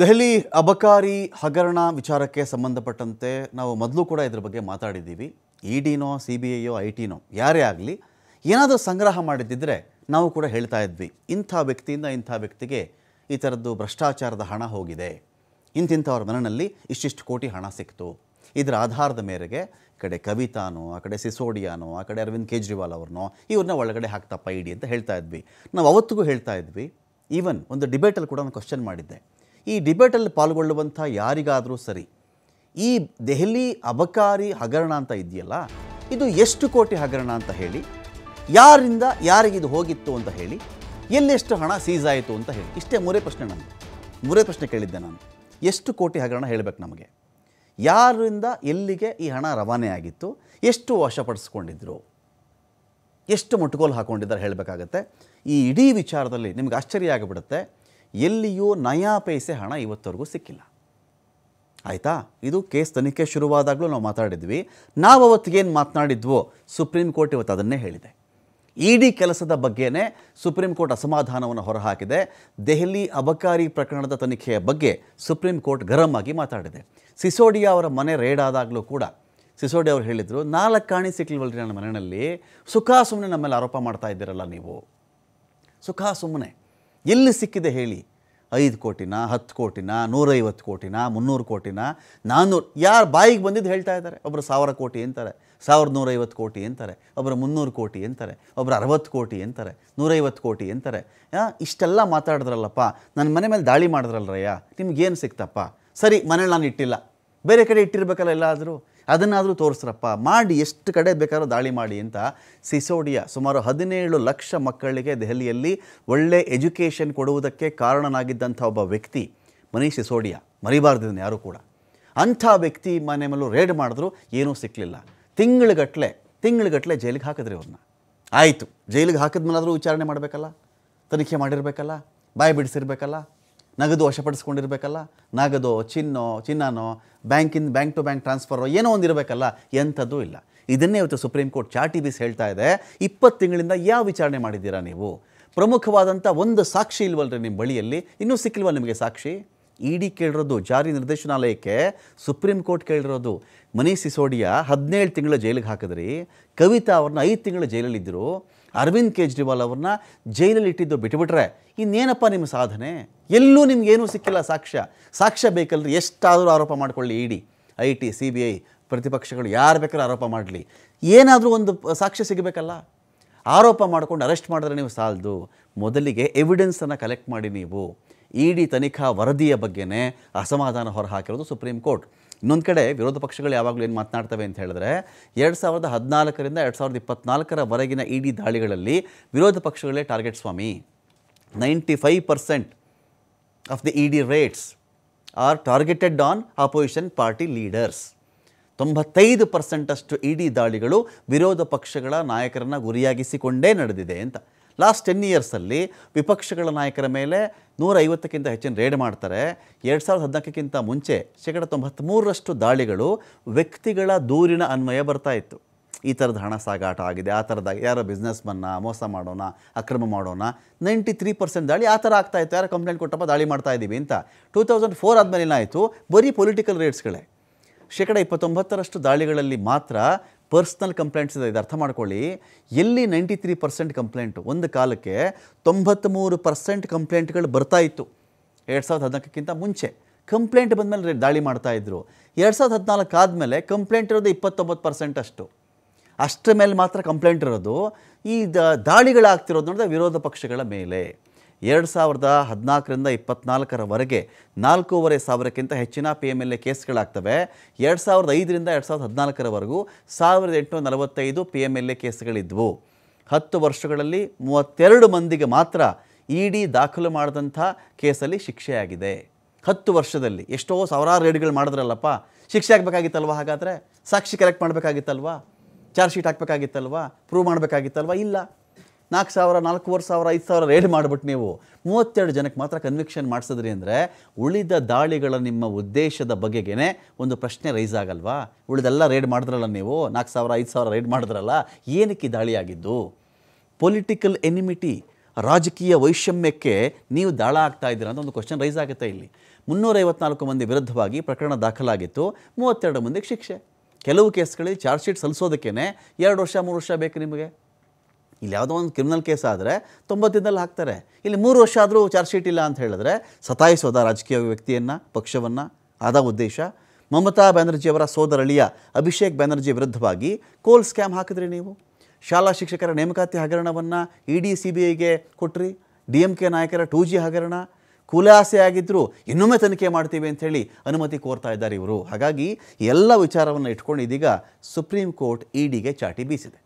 ದೆಹಲಿ ಅಬಕಾರಿ ಹಗರಣ ವಿಚಾರಕ್ಕೆ ಸಂಬಂಧಪಟ್ಟಂತೆ ನಾವು ಮೊದಲು ಕೂಡ ಇದ್ರ ಬಗ್ಗೆ ಮಾತಾಡಿದ್ದೀವಿ ಇ ಡಿನೋ ಸಿ ಬಿ ಐಯೋ ಐ ಟಿನೋ ಯಾರೇ ಆಗಲಿ ಏನಾದರೂ ಸಂಗ್ರಹ ಮಾಡಿದ್ದಿದ್ರೆ ನಾವು ಕೂಡ ಹೇಳ್ತಾ ಇದ್ವಿ ಇಂಥ ವ್ಯಕ್ತಿಯಿಂದ ಇಂಥ ವ್ಯಕ್ತಿಗೆ ಈ ಥರದ್ದು ಭ್ರಷ್ಟಾಚಾರದ ಹಣ ಹೋಗಿದೆ ಇಂತಿಂಥವ್ರ ಮನೆಯಲ್ಲಿ ಇಷ್ಟಿಷ್ಟು ಕೋಟಿ ಹಣ ಸಿಕ್ತು ಇದರ ಆಧಾರದ ಮೇರೆಗೆ ಈ ಕಡೆ ಕವಿತಾನೋ ಆ ಕಡೆ ಸಿಸೋಡಿಯಾನೋ ಆ ಕಡೆ ಅರವಿಂದ್ ಕೇಜ್ರಿವಾಲ್ ಅವ್ರನ್ನೋ ಇವ್ರನ್ನ ಒಳಗಡೆ ಹಾಕ್ತಪ್ಪ ಇಡಿ ಅಂತ ಹೇಳ್ತಾ ಇದ್ವಿ ನಾವು ಅವತ್ತಿಗೂ ಹೇಳ್ತಾ ಇದ್ವಿ ಈವನ್ ಒಂದು ಡಿಬೇಟಲ್ಲಿ ಕೂಡ ನಾನು ಕ್ವಶನ್ ಮಾಡಿದ್ದೆ ಈ ಡಿಬೇಟಲ್ಲಿ ಪಾಲ್ಗೊಳ್ಳುವಂಥ ಯಾರಿಗಾದರೂ ಸರಿ ಈ ದೆಹಲಿ ಅಬಕಾರಿ ಹಗರಣ ಅಂತ ಇದೆಯಲ್ಲ ಇದು ಎಷ್ಟು ಕೋಟಿ ಹಗರಣ ಅಂತ ಹೇಳಿ ಯಾರಿಂದ ಯಾರಿಗಿದು ಹೋಗಿತ್ತು ಅಂತ ಹೇಳಿ ಎಲ್ಲೆಷ್ಟು ಹಣ ಸೀಸ್ ಆಯಿತು ಅಂತ ಹೇಳಿ ಇಷ್ಟೇ ಮೂರೇ ಪ್ರಶ್ನೆ ನಾನು ಮೂರೇ ಪ್ರಶ್ನೆ ಕೇಳಿದ್ದೆ ನಾನು ಎಷ್ಟು ಕೋಟಿ ಹಗರಣ ಹೇಳಬೇಕು ನಮಗೆ ಯಾರಿಂದ ಎಲ್ಲಿಗೆ ಈ ಹಣ ರವಾನೆ ಆಗಿತ್ತು ಎಷ್ಟು ವಶಪಡಿಸ್ಕೊಂಡಿದ್ರು ಎಷ್ಟು ಮುಟ್ಕೋಲು ಹಾಕ್ಕೊಂಡಿದ್ದಾರೆ ಹೇಳಬೇಕಾಗತ್ತೆ ಈ ಇಡೀ ವಿಚಾರದಲ್ಲಿ ನಿಮ್ಗೆ ಆಶ್ಚರ್ಯ ಆಗಿಬಿಡುತ್ತೆ ಎಲ್ಲಿಯೂ ನಯಾ ಪೈಸೆ ಹಣ ಇವತ್ತವರೆಗೂ ಸಿಕ್ಕಿಲ್ಲ ಆಯಿತಾ ಇದು ಕೇಸ್ ತನಿಖೆ ಶುರುವಾದಾಗಲೂ ನಾವು ಮಾತಾಡಿದ್ವಿ ನಾವು ಅವತ್ತಿಗೇನು ಮಾತನಾಡಿದ್ವೋ ಸುಪ್ರೀಂ ಕೋರ್ಟ್ ಇವತ್ತು ಅದನ್ನೇ ಹೇಳಿದೆ ಇಡಿ ಕೆಲಸದ ಬಗ್ಗೆನೇ ಸುಪ್ರೀಂ ಕೋರ್ಟ್ ಅಸಮಾಧಾನವನ್ನು ಹೊರಹಾಕಿದೆ ದೆಹಲಿ ಅಬಕಾರಿ ಪ್ರಕರಣದ ತನಿಖೆಯ ಬಗ್ಗೆ ಸುಪ್ರೀಂ ಕೋರ್ಟ್ ಗರಂ ಆಗಿ ಮಾತಾಡಿದೆ ಸಿಸೋಡಿಯಾ ಅವರ ಮನೆ ರೇಡ್ ಆದಾಗಲೂ ಕೂಡ ಸಿಸೋಡಿ ಅವರು ಹೇಳಿದರು ನಾಲ್ಕು ಕಾಣಿ ಸಿಕ್ಲಿವಲ್ರಿ ನನ್ನ ಮನೆಯಲ್ಲಿ ಸುಖ ಸುಮ್ಮನೆ ನಮ್ಮ ಮೇಲೆ ಆರೋಪ ಮಾಡ್ತಾ ಇದ್ದೀರಲ್ಲ ನೀವು ಸುಖಾಸುಮ್ಮನೆ ಸುಮ್ಮನೆ ಎಲ್ಲಿ ಸಿಕ್ಕಿದೆ ಹೇಳಿ ಐದು ಕೋಟಿನ ಹತ್ತು ಕೋಟಿನ ನೂರೈವತ್ತು ಕೋಟಿನ ಮುನ್ನೂರು ಕೋಟಿನ ನಾನ್ನೂರು ಯಾರು ಬಾಯಿಗೆ ಬಂದಿದ್ದು ಹೇಳ್ತಾ ಇದ್ದಾರೆ ಒಬ್ಬರು ಸಾವಿರ ಕೋಟಿ ಅಂತಾರೆ ಸಾವಿರದ ನೂರೈವತ್ತು ಕೋಟಿ ಅಂತಾರೆ ಒಬ್ಬರು ಮುನ್ನೂರು ಕೋಟಿ ಅಂತಾರೆ ಒಬ್ಬರು ಅರವತ್ತು ಕೋಟಿ ಅಂತಾರೆ ನೂರೈವತ್ತು ಕೋಟಿ ಅಂತಾರೆ ಇಷ್ಟೆಲ್ಲ ಮಾತಾಡಿದ್ರಲ್ಲಪ್ಪ ನನ್ನ ಮನೆ ಮೇಲೆ ದಾಳಿ ಮಾಡಿದ್ರಲ್ರಯ್ಯ ನಿಮ್ಗೇನು ಸಿಕ್ತಪ್ಪ ಸರಿ ಮನೇಲಿ ನಾನು ಇಟ್ಟಿಲ್ಲ ಬೇರೆ ಕಡೆ ಇಟ್ಟಿರ್ಬೇಕಲ್ಲ ಎಲ್ಲಾದರೂ ಅದನ್ನಾದರೂ ತೋರಿಸ್ರಪ್ಪ ಮಾಡಿ ಎಷ್ಟು ಕಡೆ ಬೇಕಾದ್ರೂ ದಾಳಿ ಮಾಡಿ ಅಂತ ಸಿಸೋಡಿಯಾ ಸುಮಾರು ಹದಿನೇಳು ಲಕ್ಷ ಮಕ್ಕಳಿಗೆ ದೆಹಲಿಯಲ್ಲಿ ಒಳ್ಳೆ ಎಜುಕೇಷನ್ ಕೊಡುವುದಕ್ಕೆ ಕಾರಣನಾಗಿದ್ದಂಥ ಒಬ್ಬ ವ್ಯಕ್ತಿ ಮನೀಷ್ ಸಿಸೋಡಿಯಾ ಮರಿಬಾರ್ದಿದ್ದಾನೆ ಯಾರೂ ಕೂಡ ಅಂಥ ವ್ಯಕ್ತಿ ಮನೆ ಮೇಲೂ ರೇಡ್ ಮಾಡಿದ್ರು ಏನೂ ಸಿಕ್ಕಲಿಲ್ಲ ತಿಂಗಳಗಟ್ಟಲೆ ತಿಂಗಳಗಟ್ಟಲೆ ಜೈಲಿಗೆ ಹಾಕಿದ್ರಿ ಅವ್ರನ್ನ ಆಯಿತು ಜೈಲಿಗೆ ಹಾಕಿದ್ಮೇಲಾದರೂ ವಿಚಾರಣೆ ಮಾಡಬೇಕಲ್ಲ ತನಿಖೆ ಮಾಡಿರಬೇಕಲ್ಲ ಬಾಯಿ ಬಿಡಿಸಿರ್ಬೇಕಲ್ಲ ನಗದು ವಶಪಡಿಸ್ಕೊಂಡಿರ್ಬೇಕಲ್ಲ ನಗದೋ ಚಿನ್ನೋ ಚಿನ್ನನೋ ಬ್ಯಾಂಕಿಂದ ಬ್ಯಾಂಕ್ ಟು ಬ್ಯಾಂಕ್ ಟ್ರಾನ್ಸ್ಫರ್ ಏನೋ ಒಂದು ಇರಬೇಕಲ್ಲ ಎಂಥದ್ದು ಇಲ್ಲ ಇದನ್ನೇ ಇವತ್ತು ಸುಪ್ರೀಂ ಕೋರ್ಟ್ ಚಾಟಿ ಬೀಸ್ ಹೇಳ್ತಾ ಇದೆ ಇಪ್ಪತ್ತು ತಿಂಗಳಿಂದ ಯಾವ ವಿಚಾರಣೆ ಮಾಡಿದ್ದೀರಾ ನೀವು ಪ್ರಮುಖವಾದಂಥ ಒಂದು ಸಾಕ್ಷಿ ಇಲ್ವಲ್ರಿ ನಿಮ್ಮ ಬಳಿಯಲ್ಲಿ ಇನ್ನೂ ಸಿಕ್ಕಿಲ್ವಲ್ಲ ನಿಮಗೆ ಸಾಕ್ಷಿ ಇ ಡಿ ಕೇಳಿರೋದು ಜಾರಿ ನಿರ್ದೇಶನಾಲಯಕ್ಕೆ ಸುಪ್ರೀಂ ಕೋರ್ಟ್ ಕೇಳಿರೋದು ಮನೀಷ್ ಸಿಸೋಡಿಯಾ ಹದಿನೇಳು ತಿಂಗಳ ಜೈಲಿಗೆ ಹಾಕಿದ್ರಿ ಕವಿತಾ ಅವ್ರನ್ನ ಐದು ತಿಂಗಳ ಜೈಲಲ್ಲಿದ್ದರು ಅರವಿಂದ್ ಕೇಜ್ರಿವಾಲ್ ಅವ್ರನ್ನ ಜೈಲಲ್ಲಿ ಇಟ್ಟಿದ್ದು ಬಿಟ್ಟುಬಿಟ್ರೆ ಇನ್ನೇನಪ್ಪ ನಿಮ್ಮ ಸಾಧನೆ ಎಲ್ಲೂ ನಿಮಗೇನೂ ಸಿಕ್ಕಿಲ್ಲ ಸಾಕ್ಷ್ಯ ಸಾಕ್ಷ್ಯ ಬೇಕಲ್ರಿ ಎಷ್ಟಾದರೂ ಆರೋಪ ಮಾಡಿಕೊಳ್ಳಿ ED I T C B I ಪ್ರತಿಪಕ್ಷಗಳು ಯಾರು ಬೇಕಾದ್ರೂ ಆರೋಪ ಮಾಡಲಿ ಏನಾದರೂ ಒಂದು ಸಾಕ್ಷ್ಯ ಸಿಗಬೇಕಲ್ಲ ಆರೋಪ ಮಾಡಿಕೊಂಡು ಅರೆಸ್ಟ್ ಮಾಡಿದ್ರೆ ನೀವು ಸಾಲದು ಮೊದಲಿಗೆ ಎವಿಡೆನ್ಸನ್ನು ಕಲೆಕ್ಟ್ ಮಾಡಿ ನೀವು ಇ ಡಿ ತನಿಖಾ ವರದಿಯ ಬಗ್ಗೆನೇ ಅಸಮಾಧಾನ ಹೊರಹಾಕಿರೋದು ಸುಪ್ರೀಂ ಕೋರ್ಟ್ ಇನ್ನೊಂದು ಕಡೆ ವಿರೋಧ ಪಕ್ಷಗಳು ಯಾವಾಗಲೂ ಏನು ಮಾತನಾಡ್ತವೆ ಅಂತ ಹೇಳಿದ್ರೆ ಎರಡು ಸಾವಿರದ ಹದಿನಾಲ್ಕರಿಂದ ಎರಡು ಸಾವಿರದ ಇಪ್ಪತ್ನಾಲ್ಕರವರೆಗಿನ ಡಿ ದಾಳಿಗಳಲ್ಲಿ ವಿರೋಧ ಪಕ್ಷಗಳೇ ಟಾರ್ಗೆಟ್ ಸ್ವಾಮಿ ninety five percent of the ED rates are targeted on opposition party leaders. ತೊಂಬತ್ತೈದು ಪರ್ಸೆಂಟಷ್ಟು ಇ ಡಿ ದಾಳಿಗಳು ವಿರೋಧ ಪಕ್ಷಗಳ ನಾಯಕರನ್ನ ಗುರಿಯಾಗಿಸಿಕೊಂಡೇ ನಡೆದಿದೆ ಅಂತ ಲಾಸ್ಟ್ ಟೆನ್ ಇಯರ್ಸಲ್ಲಿ ವಿಪಕ್ಷಗಳ ನಾಯಕರ ಮೇಲೆ ನೂರೈವತ್ತಕ್ಕಿಂತ ಹೆಚ್ಚಿನ ರೇಡ್ ಮಾಡ್ತಾರೆ ಎರಡು ಸಾವಿರದ ಹದಿನಾಲ್ಕಕ್ಕಿಂತ ಮುಂಚೆ ಶೇಕಡ ತೊಂಬತ್ತ್ಮೂರರಷ್ಟು ದಾಳಿಗಳು ವ್ಯಕ್ತಿಗಳ ದೂರಿನ ಅನ್ವಯ ಬರ್ತಾ ಇತ್ತು ಈ ಥರದ ಹಣ ಸಾಗಾಟ ಆಗಿದೆ ಆ ಥರದ ಯಾರೋ ಬಿಸ್ನೆಸ್ ಬನ್ನ ಮೋಸ ಮಾಡೋಣ ಅಕ್ರಮ ಮಾಡೋಣ ನೈಂಟಿ ತ್ರೀ ಪರ್ಸೆಂಟ್ ದಾಳಿ ಆ ಥರ ಆಗ್ತಾಯಿತ್ತು ಯಾರೋ ಕಂಪ್ಲೇಂಟ್ ಕೊಟ್ಟಪ್ಪ ದಾಳಿ ಮಾಡ್ತಾ ಇದ್ದೀವಿ ಅಂತ ಟೂ ತೌಸಂಡ್ ಫೋರ್ ಆದಮೇಲೆ ಏನಾಯಿತು ಬರೀ ಪೊಲಿಟಿಕಲ್ ರೇಟ್ಸ್ಗಳೇ ಶೇಕಡ ಇಪ್ಪತ್ತೊಂಬತ್ತರಷ್ಟು ದಾಳಿಗಳಲ್ಲಿ ಮಾತ್ರ ಪರ್ಸ್ನಲ್ ಕಂಪ್ಲೇಂಟ್ಸ್ ಇದೆ ಇದು ಅರ್ಥ ಮಾಡ್ಕೊಳ್ಳಿ ಎಲ್ಲಿ ನೈಂಟಿ ತ್ರೀ ಪರ್ಸೆಂಟ್ ಕಂಪ್ಲೇಂಟು ಒಂದು ಕಾಲಕ್ಕೆ ತೊಂಬತ್ತ್ಮೂರು ಪರ್ಸೆಂಟ್ ಕಂಪ್ಲೇಂಟ್ಗಳು ಬರ್ತಾಯಿತ್ತು ಎರಡು ಸಾವಿರದ ಹದಿನಾಲ್ಕಕ್ಕಿಂತ ಮುಂಚೆ ಕಂಪ್ಲೇಂಟ್ ಬಂದಮೇಲೆ ದಾಳಿ ಮಾಡ್ತಾಯಿದ್ರು ಎರಡು ಸಾವಿರದ ಹದಿನಾಲ್ಕು ಆದಮೇಲೆ ಕಂಪ್ಲೇಂಟ್ ಇರೋದು ಇಪ್ಪತ್ತೊಂಬತ್ತು ಪರ್ಸೆಂಟ್ ಅಷ್ಟು ಅಷ್ಟರ ಮೇಲೆ ಮಾತ್ರ ಕಂಪ್ಲೇಂಟ್ ಇರೋದು ಈ ದ ದಾಳಿಗಳಾಗ್ತಿರೋದು ನೋಡಿದ್ರೆ ವಿರೋಧ ಪಕ್ಷಗಳ ಮೇಲೆ ಎರಡು ಸಾವಿರದ ಹದಿನಾಲ್ಕರಿಂದ ಇಪ್ಪತ್ನಾಲ್ಕರವರೆಗೆ ನಾಲ್ಕೂವರೆ ಸಾವಿರಕ್ಕಿಂತ ಹೆಚ್ಚಿನ ಪಿ ಎಮ್ ಎಲ್ ಎ ಕೇಸ್ಗಳಾಗ್ತವೆ ಎರಡು ಸಾವಿರದ ಐದರಿಂದ ಎರಡು ಸಾವಿರದ ಹದಿನಾಲ್ಕರವರೆಗೂ ಸಾವಿರದ ಎಂಟುನೂರ ನಲವತ್ತೈದು ಪಿ ಎಮ್ ಎಲ್ ಎ ಕೇಸ್ಗಳಿದ್ವು ಹತ್ತು ವರ್ಷಗಳಲ್ಲಿ ಮೂವತ್ತೆರಡು ಮಂದಿಗೆ ಮಾತ್ರ ಇ e ಡಿ ದಾಖಲು ಮಾಡಿದಂಥ ಕೇಸಲ್ಲಿ ಶಿಕ್ಷೆಯಾಗಿದೆ ಹತ್ತು ವರ್ಷದಲ್ಲಿ ಎಷ್ಟೋ ಸಾವಿರಾರು ರೇಡ್ಗಳು e ಮಾಡಿದ್ರಲ್ಲಪ್ಪ ಶಿಕ್ಷೆ ಆಗಬೇಕಾಗಿತ್ತಲ್ವ ಹಾಗಾದರೆ ಸಾಕ್ಷಿ ಕಲೆಕ್ಟ್ ಮಾಡಬೇಕಾಗಿತ್ತಲ್ವಾ ಚಾರ್ಜ್ ಶೀಟ್ ಹಾಕಬೇಕಾಗಿತ್ತಲ್ವಾ ಪ್ರೂವ್ ಮಾಡಬೇಕಾಗಿತ್ತಲ್ವ ಇಲ್ಲ ನಾಲ್ಕು ಸಾವಿರ ನಾಲ್ಕೂವರೆ ಸಾವಿರ ಐದು ಸಾವಿರ ರೇಡ್ ಮಾಡಿಬಿಟ್ಟು ನೀವು ಮೂವತ್ತೆರಡು ಜನಕ್ಕೆ ಮಾತ್ರ ಕನ್ವಿಕ್ಷನ್ ಮಾಡಿಸಿದ್ರಿ ಅಂದರೆ ಉಳಿದ ದಾಳಿಗಳ ನಿಮ್ಮ ಉದ್ದೇಶದ ಬಗೆಗೇ ಒಂದು ಪ್ರಶ್ನೆ ರೈಸ್ ಆಗಲ್ವಾ ಉಳಿದೆಲ್ಲ ರೇಡ್ ಮಾಡಿದ್ರಲ್ಲ ನೀವು ನಾಲ್ಕು ಸಾವಿರ ಐದು ಸಾವಿರ ರೇಡ್ ಮಾಡಿದ್ರಲ್ಲ ಏನಕ್ಕೆ ದಾಳಿಯಾಗಿದ್ದು ಪೊಲಿಟಿಕಲ್ ಎನಿಮಿಟಿ ರಾಜಕೀಯ ವೈಷಮ್ಯಕ್ಕೆ ನೀವು ದಾಳ ಆಗ್ತಾ ಇದ್ದೀರಾ ಅಂತ ಒಂದು ಕ್ವಶನ್ ರೈಸ್ ಆಗುತ್ತೆ ಇಲ್ಲಿ ಮುನ್ನೂರೈವತ್ನಾಲ್ಕು ಮಂದಿ ವಿರುದ್ಧವಾಗಿ ಪ್ರಕರಣ ದಾಖಲಾಗಿತ್ತು ಮೂವತ್ತೆರಡು ಮಂದಿಗೆ ಶಿಕ್ಷೆ ಕೆಲವು ಕೇಸ್ಗಳಲ್ಲಿ ಚಾರ್ಜ್ ಶೀಟ್ ಸಲ್ಲಿಸೋದಕ್ಕೇ ಎರಡು ವರ್ಷ ಮೂರು ವರ್ಷ ಬೇಕು ನಿಮಗೆ ಇಲ್ಲಿ ಯಾವುದೋ ಒಂದು ಕ್ರಿಮಿನಲ್ ಕೇಸ್ ಆದರೆ ತೊಂಬತ್ತು ದಿನದಲ್ಲಿ ಹಾಕ್ತಾರೆ ಇಲ್ಲಿ ಮೂರು ವರ್ಷ ಆದರೂ ಚಾರ್ಜ್ ಶೀಟ್ ಇಲ್ಲ ಅಂತ ಹೇಳಿದ್ರೆ ಸತಾಯಿಸೋದ ರಾಜಕೀಯ ವ್ಯಕ್ತಿಯನ್ನು ಪಕ್ಷವನ್ನು ಆದ ಉದ್ದೇಶ ಮಮತಾ ಬ್ಯಾನರ್ಜಿಯವರ ಸೋದರಳಿಯ ಅಭಿಷೇಕ್ ಬ್ಯಾನರ್ಜಿ ವಿರುದ್ಧವಾಗಿ ಕೋಲ್ ಸ್ಕ್ಯಾಮ್ ಹಾಕಿದ್ರಿ ನೀವು ಶಾಲಾ ಶಿಕ್ಷಕರ ನೇಮಕಾತಿ ಹಗರಣವನ್ನು ಇ ಡಿ ಸಿ ಬಿ ಐಗೆ ಕೊಟ್ರಿ ಡಿ ಎಂ ಕೆ ನಾಯಕರ ಟೂ ಜಿ ಹಗರಣ ಕುಲಾಸೆ ಆಗಿದ್ದರೂ ಇನ್ನೊಮ್ಮೆ ತನಿಖೆ ಮಾಡ್ತೀವಿ ಅಂಥೇಳಿ ಅನುಮತಿ ಕೋರ್ತಾ ಇದ್ದಾರೆ ಇವರು ಹಾಗಾಗಿ ಎಲ್ಲ ವಿಚಾರವನ್ನು ಇಟ್ಕೊಂಡು ಇದೀಗ ಸುಪ್ರೀಂ ಕೋರ್ಟ್ ಇಡಿಗೆ ಚಾಟಿ ಬೀಸಿದೆ